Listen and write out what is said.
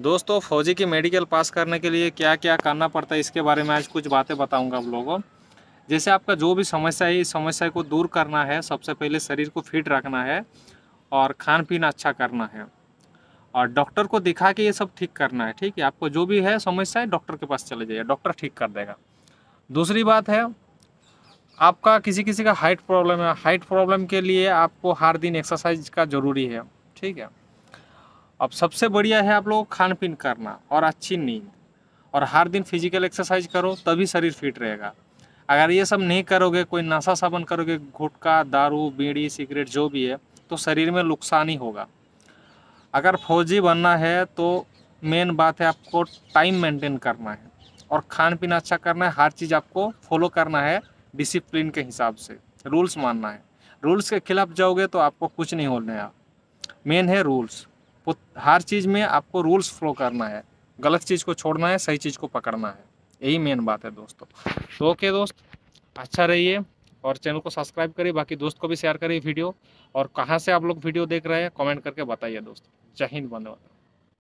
दोस्तों फौजी की मेडिकल पास करने के लिए क्या क्या करना पड़ता है इसके बारे में आज कुछ बातें बताऊंगा आप लोगों को जैसे आपका जो भी समस्या है इस समस्या को दूर करना है सबसे पहले शरीर को फिट रखना है और खान पीन अच्छा करना है और डॉक्टर को दिखा के ये सब ठीक करना है ठीक है आपको जो भी है समस्या है डॉक्टर के पास चले जाइए डॉक्टर ठीक कर देगा दूसरी बात है आपका किसी किसी का हाइट प्रॉब्लम है हाइट प्रॉब्लम के लिए आपको हर दिन एक्सरसाइज का ज़रूरी है ठीक है अब सबसे बढ़िया है आप लोगों को खान पीन करना और अच्छी नींद और हर दिन फिजिकल एक्सरसाइज करो तभी शरीर फिट रहेगा अगर ये सब नहीं करोगे कोई नशा साबन करोगे घुटका दारू बीड़ी सिगरेट जो भी है तो शरीर में नुकसान ही होगा अगर फौजी बनना है तो मेन बात है आपको टाइम मेंटेन करना है और खान पीन अच्छा करना है हर चीज़ आपको फॉलो करना है डिसिप्लिन के हिसाब से रूल्स मानना है रूल्स के खिलाफ जाओगे तो आपको कुछ नहीं होने मेन है रूल्स वो हर चीज़ में आपको रूल्स फॉलो करना है गलत चीज़ को छोड़ना है सही चीज़ को पकड़ना है यही मेन बात है दोस्तों तो ओके दोस्त अच्छा रहिए और चैनल को सब्सक्राइब करिए बाकी दोस्त को भी शेयर करिए वीडियो और कहाँ से आप लोग वीडियो देख रहे हैं कमेंट करके बताइए दोस्तों जय हिंद धन्यवाद